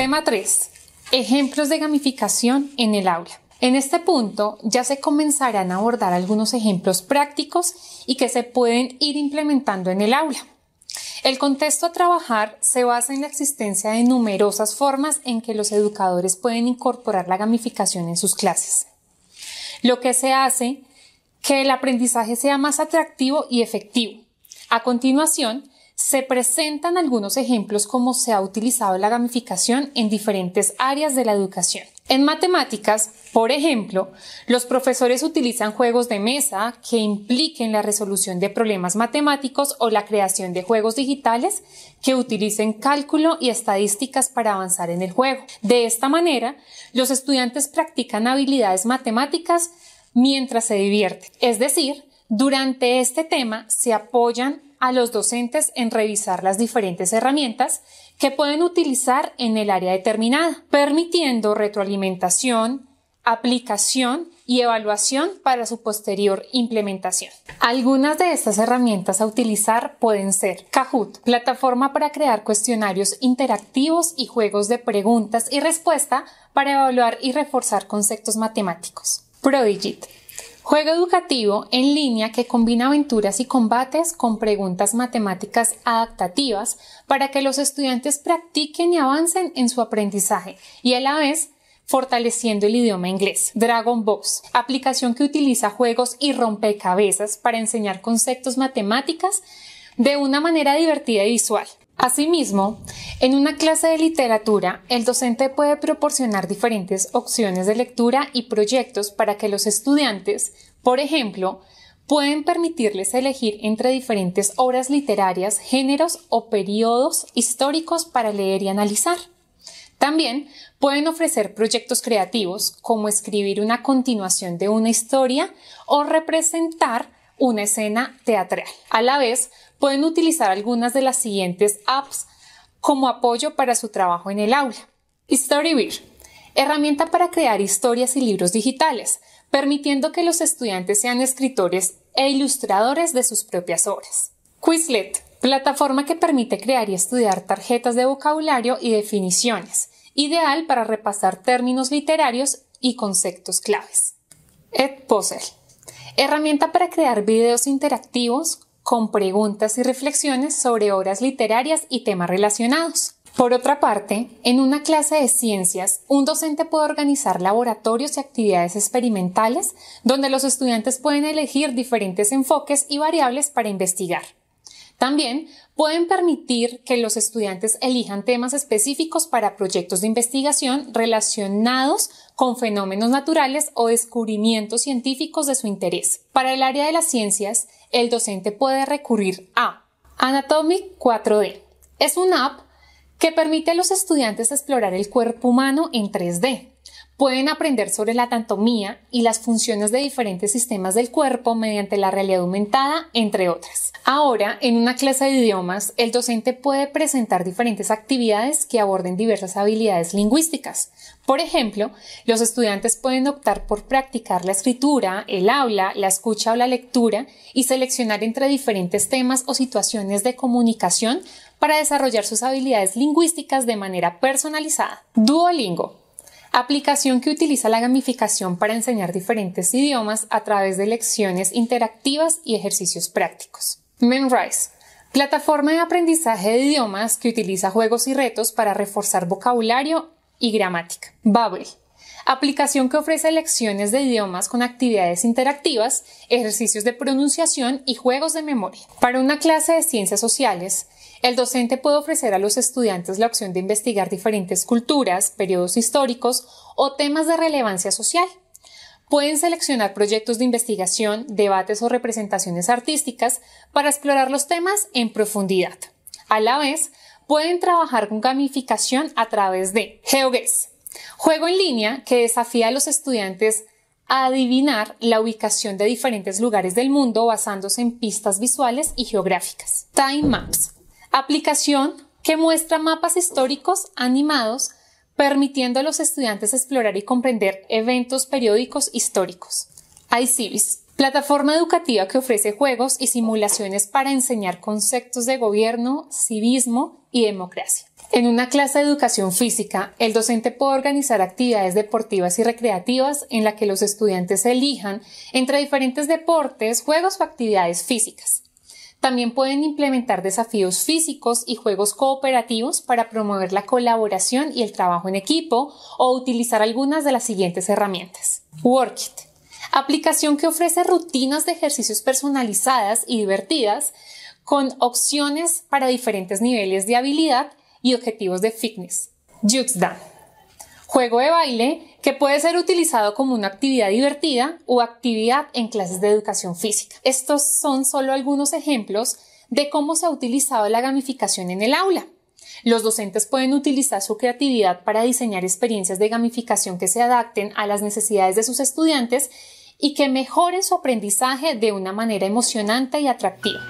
Tema 3. Ejemplos de gamificación en el aula. En este punto ya se comenzarán a abordar algunos ejemplos prácticos y que se pueden ir implementando en el aula. El contexto a trabajar se basa en la existencia de numerosas formas en que los educadores pueden incorporar la gamificación en sus clases, lo que se hace que el aprendizaje sea más atractivo y efectivo. A continuación, se presentan algunos ejemplos cómo se ha utilizado la gamificación en diferentes áreas de la educación. En matemáticas, por ejemplo, los profesores utilizan juegos de mesa que impliquen la resolución de problemas matemáticos o la creación de juegos digitales que utilicen cálculo y estadísticas para avanzar en el juego. De esta manera, los estudiantes practican habilidades matemáticas mientras se divierten. Es decir, durante este tema se apoyan a los docentes en revisar las diferentes herramientas que pueden utilizar en el área determinada, permitiendo retroalimentación, aplicación y evaluación para su posterior implementación. Algunas de estas herramientas a utilizar pueden ser Kahoot, plataforma para crear cuestionarios interactivos y juegos de preguntas y respuesta para evaluar y reforzar conceptos matemáticos. Prodigit, Juego educativo en línea que combina aventuras y combates con preguntas matemáticas adaptativas para que los estudiantes practiquen y avancen en su aprendizaje y a la vez fortaleciendo el idioma inglés. Dragon Box, aplicación que utiliza juegos y rompecabezas para enseñar conceptos matemáticas de una manera divertida y visual. Asimismo, en una clase de literatura, el docente puede proporcionar diferentes opciones de lectura y proyectos para que los estudiantes, por ejemplo, pueden permitirles elegir entre diferentes obras literarias, géneros o periodos históricos para leer y analizar. También pueden ofrecer proyectos creativos como escribir una continuación de una historia o representar una escena teatral. A la vez, pueden utilizar algunas de las siguientes apps como apoyo para su trabajo en el aula. Storybird, herramienta para crear historias y libros digitales, permitiendo que los estudiantes sean escritores e ilustradores de sus propias obras. Quizlet, plataforma que permite crear y estudiar tarjetas de vocabulario y definiciones, ideal para repasar términos literarios y conceptos claves. Edpuzzle, herramienta para crear videos interactivos con preguntas y reflexiones sobre obras literarias y temas relacionados. Por otra parte, en una clase de ciencias, un docente puede organizar laboratorios y actividades experimentales donde los estudiantes pueden elegir diferentes enfoques y variables para investigar. También pueden permitir que los estudiantes elijan temas específicos para proyectos de investigación relacionados con fenómenos naturales o descubrimientos científicos de su interés. Para el área de las ciencias, el docente puede recurrir a Anatomic 4D. Es una app que permite a los estudiantes explorar el cuerpo humano en 3D Pueden aprender sobre la anatomía y las funciones de diferentes sistemas del cuerpo mediante la realidad aumentada, entre otras. Ahora, en una clase de idiomas, el docente puede presentar diferentes actividades que aborden diversas habilidades lingüísticas. Por ejemplo, los estudiantes pueden optar por practicar la escritura, el habla, la escucha o la lectura y seleccionar entre diferentes temas o situaciones de comunicación para desarrollar sus habilidades lingüísticas de manera personalizada. Duolingo aplicación que utiliza la gamificación para enseñar diferentes idiomas a través de lecciones interactivas y ejercicios prácticos. Memrise, plataforma de aprendizaje de idiomas que utiliza juegos y retos para reforzar vocabulario y gramática. Babel, aplicación que ofrece lecciones de idiomas con actividades interactivas, ejercicios de pronunciación y juegos de memoria. Para una clase de ciencias sociales, el docente puede ofrecer a los estudiantes la opción de investigar diferentes culturas, periodos históricos o temas de relevancia social. Pueden seleccionar proyectos de investigación, debates o representaciones artísticas para explorar los temas en profundidad. A la vez, pueden trabajar con gamificación a través de GeoGuess, juego en línea que desafía a los estudiantes a adivinar la ubicación de diferentes lugares del mundo basándose en pistas visuales y geográficas. Time Maps, aplicación que muestra mapas históricos animados permitiendo a los estudiantes explorar y comprender eventos periódicos históricos. iCivis, plataforma educativa que ofrece juegos y simulaciones para enseñar conceptos de gobierno, civismo y democracia. En una clase de educación física, el docente puede organizar actividades deportivas y recreativas en la que los estudiantes elijan entre diferentes deportes, juegos o actividades físicas. También pueden implementar desafíos físicos y juegos cooperativos para promover la colaboración y el trabajo en equipo o utilizar algunas de las siguientes herramientas. Workit, aplicación que ofrece rutinas de ejercicios personalizadas y divertidas con opciones para diferentes niveles de habilidad y objetivos de fitness. Juxdan, juego de baile que puede ser utilizado como una actividad divertida o actividad en clases de educación física. Estos son solo algunos ejemplos de cómo se ha utilizado la gamificación en el aula. Los docentes pueden utilizar su creatividad para diseñar experiencias de gamificación que se adapten a las necesidades de sus estudiantes y que mejoren su aprendizaje de una manera emocionante y atractiva.